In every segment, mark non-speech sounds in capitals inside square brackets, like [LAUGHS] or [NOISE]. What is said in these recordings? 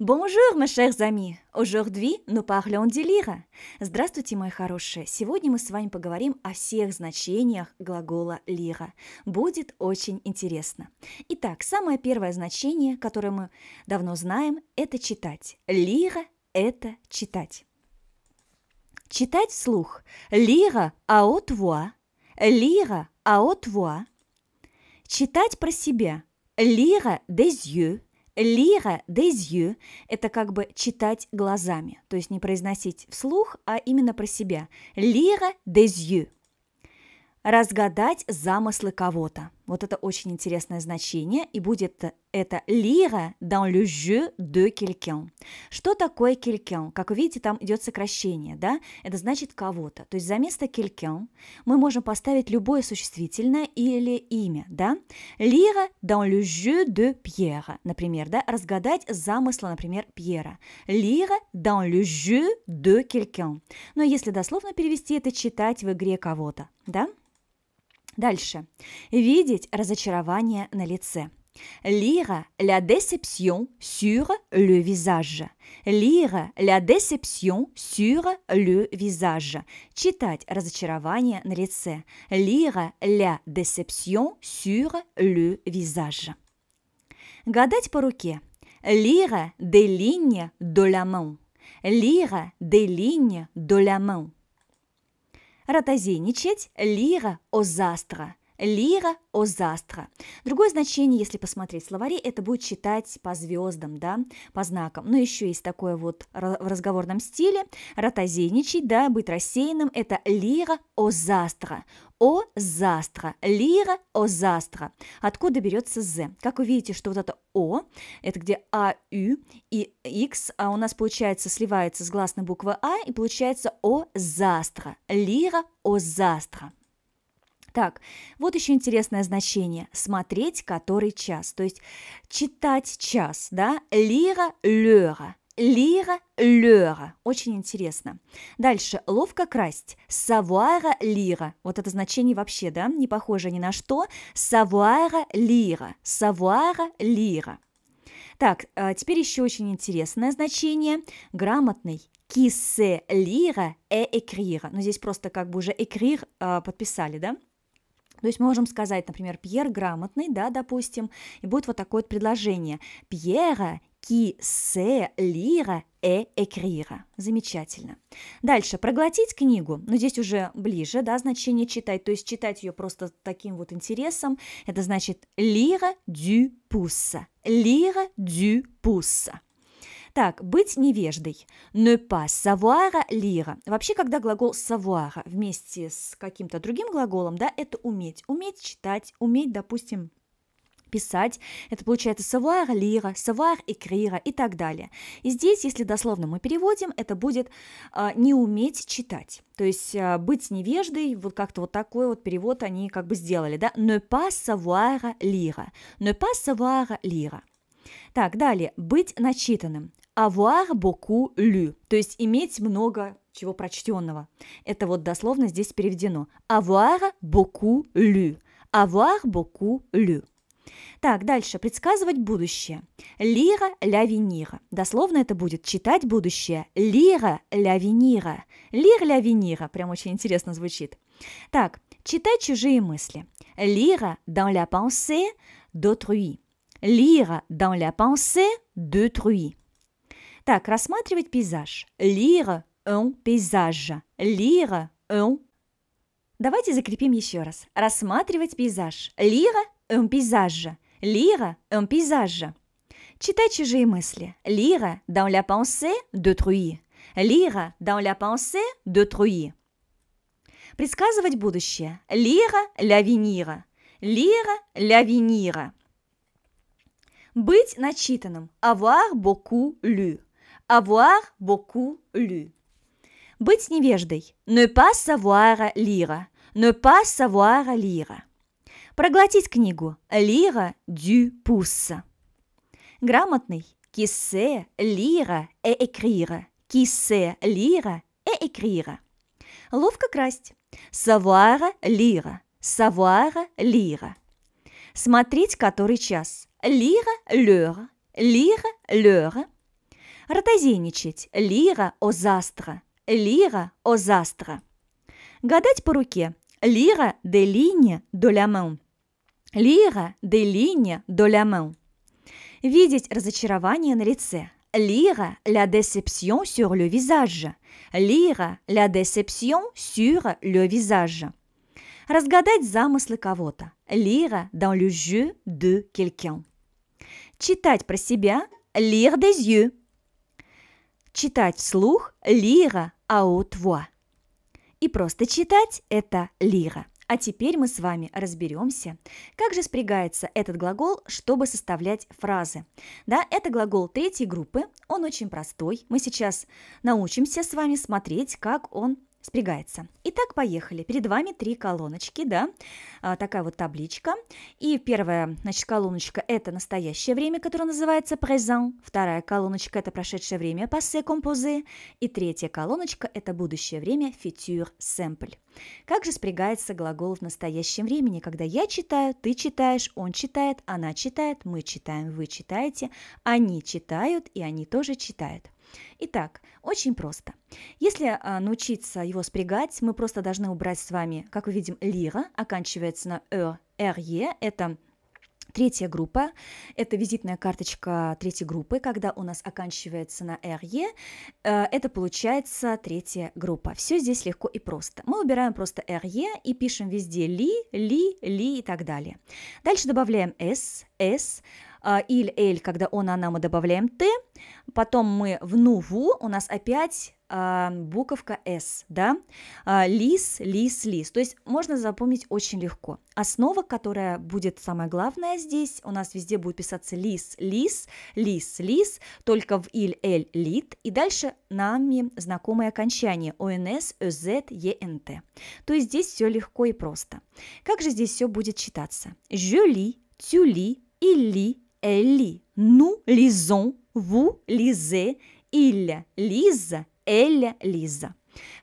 Bonjour, mes chers amis! Aujourd'hui, nous parlons de lire. Здравствуйте, мои хорошие! Сегодня мы с вами поговорим о всех значениях глагола лира. Будет очень интересно. Итак, самое первое значение, которое мы давно знаем, это читать. Лира – это читать. Читать вслух. Лира аот вуа. Лира аот вуа. Читать про себя. Лира des yeux. Лира des yeux – это как бы читать глазами, то есть не произносить вслух, а именно про себя. Лира des yeux – разгадать замыслы кого-то. Вот это очень интересное значение, и будет это lire dans le jeu de quelqu'un. Что такое quelqu'un? Как вы видите, там идет сокращение, да? Это значит кого-то. То есть за место quelqu'un мы можем поставить любое существительное или имя, да? Lire dans le jeu de Pierre, например, да? Разгадать замысла, например, Пьера. Lire dans le jeu de quelqu'un. Но если дословно перевести это, читать в игре кого-то, да? Дальше. Видеть разочарование на лице. Lire la déception sur le visage. Lire la déception sur le visage. Читать разочарование на лице. Lire la déception sur le visage. Гадать по руке. Lire des lignes de la main. Lire des lignes de la main ротозейничать лира озастра. Лира о озастра. Другое значение, если посмотреть словари, это будет читать по звездам, да, по знакам. Но еще есть такое вот в разговорном стиле. Ротозейничать, да, быть рассеянным – это лира о озастра. О застра, лира о застра. Откуда берется з? Как вы видите, что вот это о, это где а, ю и x, а у нас получается сливается с гласной буквы а и получается о застра, лира о застра. Так, вот еще интересное значение. Смотреть который час. То есть читать час, да? Лира лера. Лира лера. Очень интересно. Дальше. Ловко красть. Савуара лира. Вот это значение вообще, да, не похоже ни на что. Савуара лира. Савуара лира. Так, а теперь еще очень интересное значение. Грамотный. Кисе лира э экрира. Ну, здесь просто как бы уже экрир э, а, подписали, да? То есть мы можем сказать, например, Пьер грамотный, да, допустим, и будет вот такое вот предложение. Пьера ки се лира э écrire. Замечательно. Дальше, проглотить книгу, но ну, здесь уже ближе, да, значение читать, то есть читать ее просто таким вот интересом, это значит lire du pouce, lire du pouce. Так, быть невеждой. Ne pas savoir lire. Вообще, когда глагол savoir вместе с каким-то другим глаголом, да, это уметь. Уметь читать, уметь, допустим, писать. Это получается savoir lire, savoir écrire и так далее. И здесь, если дословно мы переводим, это будет э, не уметь читать. То есть э, быть невеждой, вот как-то вот такой вот перевод они как бы сделали, да? Ne pas savoir lire. Ne pas savoir lire. Так, далее. Быть начитанным avoir beaucoup lu, то есть иметь много чего прочтенного. Это вот дословно здесь переведено. Avoir beaucoup lu. Avoir beaucoup lu. Так, дальше. Предсказывать будущее. Лира ля Дословно это будет читать будущее. Лира ля винира. Лир Прям очень интересно звучит. Так, читать чужие мысли. Лира dans la pensée d'autrui. lire dans la pensée d'autrui. Так, рассматривать пейзаж. Lire un paysage. Lire un Давайте закрепим еще раз. Рассматривать пейзаж. Лира un paysage. Лира un paysage. Читать чужие мысли. Лира dans la pensée d'autrui. Лира dans la pensée d'autrui. Предсказывать будущее. Лира l'avenir. Лира l'avenir. Быть начитанным. Avoir beaucoup lu. Avoir beaucoup lu. Быть невеждой. Ne pas savoir lire. Ne pas savoir lire. Проглотить книгу. Lire du pouce. Грамотный. Qui sait lire et écrire. Qui sait lire et écrire. Ловко красть. Savoir lire. Savoir lire. Смотреть который час. Lire l'heure. Lire l'heure. Ротозейничать. Лира озастра. Лира озастра. Гадать по руке. Лира де линия до ля Лира де линия до ля Видеть разочарование на лице. Лира ля десепсион сюр ле визажа. Лира ля десепсион сюр ле визажа. Разгадать замыслы кого-то. Лира dans le jeu de quelqu'un. Читать про себя. Лир des yeux. Читать вслух лира аутвуа. И просто читать – это лира. А теперь мы с вами разберемся, как же спрягается этот глагол, чтобы составлять фразы. Да, это глагол третьей группы, он очень простой. Мы сейчас научимся с вами смотреть, как он спрягается. Итак, поехали. Перед вами три колоночки, да, а, такая вот табличка. И первая, значит, колоночка – это настоящее время, которое называется present. Вторая колоночка – это прошедшее время, passé composé. И третья колоночка – это будущее время, future simple. Как же спрягается глагол в настоящем времени, когда я читаю, ты читаешь, он читает, она читает, мы читаем, вы читаете, они читают и они тоже читают. Итак, очень просто. Если а, научиться его спрягать, мы просто должны убрать с вами, как мы видим, лира, оканчивается на «э», «рье», это Третья группа – это визитная карточка третьей группы, когда у нас оканчивается на RE, э, это получается третья группа. Все здесь легко и просто. Мы убираем просто RE и пишем везде ли, ли, ли и так далее. Дальше добавляем S, S, а, иль, эль, когда он, она, мы добавляем т. Потом мы в нуву, у нас опять а, буковка с, да, а, лис, лис, лис. То есть можно запомнить очень легко. Основа, которая будет самая главная здесь, у нас везде будет писаться лис, лис, лис, лис, только в иль, эль, лит, и дальше нами знакомые окончания ОНС, ÖZ, ЕНТ. То есть здесь все легко и просто. Как же здесь все будет читаться? Жюли, тюли, или, Ele, nous lisons, vous lisez, il lisa, elle lisa.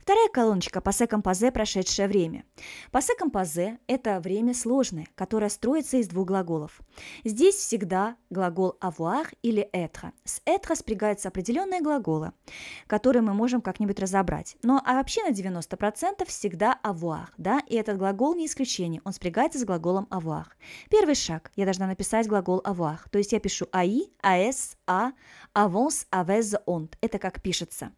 Вторая колоночка – по пассе компазе прошедшее время. По Пассе компазе – это время сложное, которое строится из двух глаголов. Здесь всегда глагол avoir или être. С être спрягаются определенные глаголы, которые мы можем как-нибудь разобрать. Но а вообще на 90% всегда avoir, да, и этот глагол не исключение, он спрягается с глаголом avoir. Первый шаг – я должна написать глагол avoir, то есть я пишу аи, ас, а, аванс, авез, онт. Это как пишется.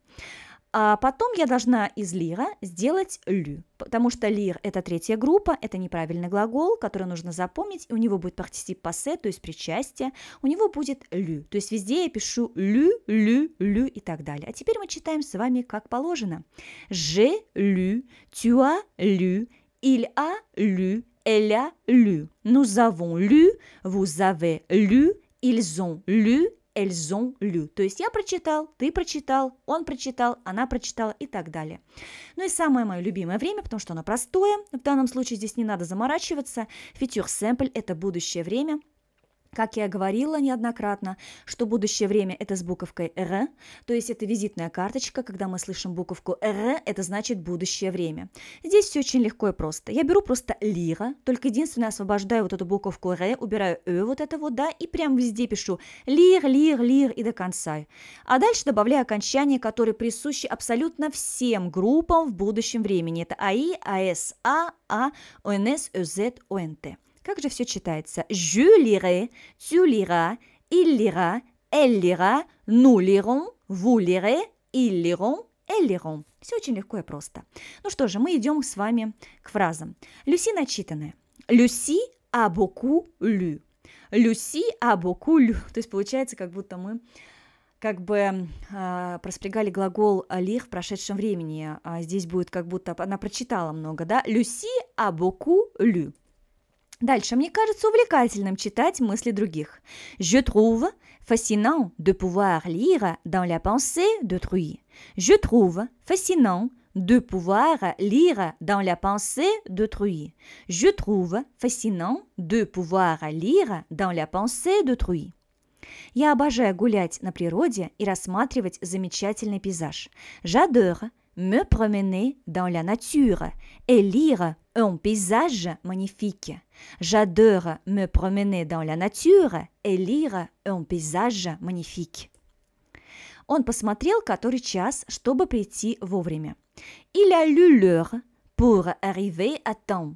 А потом я должна из лира сделать лю, потому что лир – это третья группа, это неправильный глагол, который нужно запомнить, и у него будет партицип пассе, то есть причастие, у него будет лю, то есть везде я пишу лю, лю, лю и так далее. А теперь мы читаем с вами как положено. Же лю, тюа лю, иль а лю, эля лю. Nous avons lu, vous avez lu, ils ont lu, elles ont lu. То есть я прочитал, ты прочитал, он прочитал, она прочитала и так далее. Ну и самое мое любимое время, потому что оно простое. В данном случае здесь не надо заморачиваться. Future simple – это будущее время – как я говорила неоднократно, что будущее время – это с буковкой «р», то есть это визитная карточка, когда мы слышим буковку «р», это значит будущее время. Здесь все очень легко и просто. Я беру просто «лира», только единственное, освобождаю вот эту буковку «р», убираю «э» вот это вот, да, и прям везде пишу «лир», «лир», «лир» и до конца. А дальше добавляю окончания, которые присущи абсолютно всем группам в будущем времени. Это «аи», «ас», «а», «а», «онс», «оз», «онт». Как же все читается? «Жюлире», «тюлира», «иллира», «эллира», «нулирон», «вулире», «иллирон», «эллирон». Все очень легко и просто. Ну что же, мы идем с вами к фразам. Люси начитанная. Люси а боку лю. Люси а боку лю. [LAUGHS] То есть получается, как будто мы как бы э, проспрягали глагол лих в прошедшем времени. А здесь будет как будто она прочитала много, да? Люси а боку лю. Дальше, мне кажется увлекательным читать мысли других. Je trouve fascinant de pouvoir lire dans la pensée d'autrui. Je trouve fascinant de pouvoir lire dans la pensée d'autrui. Je trouve fascinant de pouvoir lire dans la pensée d'autrui. Я обожаю гулять на природе и рассматривать замечательный пейзаж. J'adore me promener dans la nature et lire un paysage magnifique. J'adore me promener dans la nature et lire un paysage magnifique. Он посмотрел, который час, чтобы прийти вовремя. Il a lu l'heure pour arriver à temps.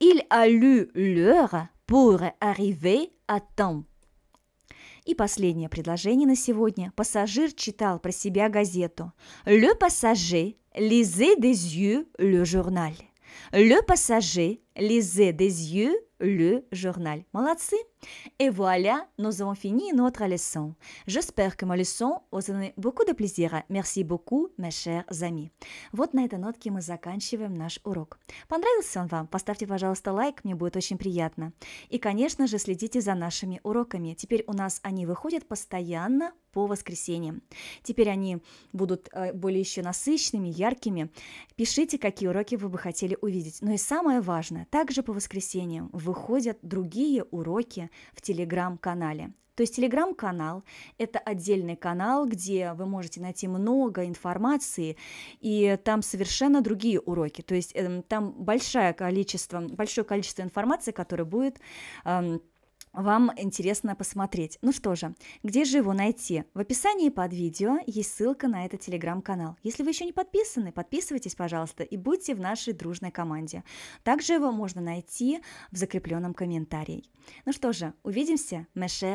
Il a lu l'heure pour arriver à temps. И последнее предложение на сегодня. Пассажир читал про себя газету. Le passager lisait des yeux le journal. Le passager lisait des yeux le journal. Молодцы! Et voilà, nous avons fini notre leçon. J'espère que ma leçon vous a donné beaucoup de plaisir. Merci beaucoup, mes chers amis. Вот на этой нотке мы заканчиваем наш урок. Понравился он вам? Поставьте, пожалуйста, лайк, мне будет очень приятно. И, конечно же, следите за нашими уроками. Теперь у нас они выходят постоянно по воскресеньям. Теперь они будут э, более еще насыщенными, яркими. Пишите, какие уроки вы бы хотели увидеть. Но и самое важное, также по воскресеньям выходят другие уроки в телеграм-канале. То есть телеграм-канал – это отдельный канал, где вы можете найти много информации, и там совершенно другие уроки. То есть э, там большое количество, большое количество информации, которое будет э, вам интересно посмотреть. Ну что же, где же его найти? В описании под видео есть ссылка на этот телеграм-канал. Если вы еще не подписаны, подписывайтесь, пожалуйста, и будьте в нашей дружной команде. Также его можно найти в закрепленном комментарии. Ну что же, увидимся, Меше.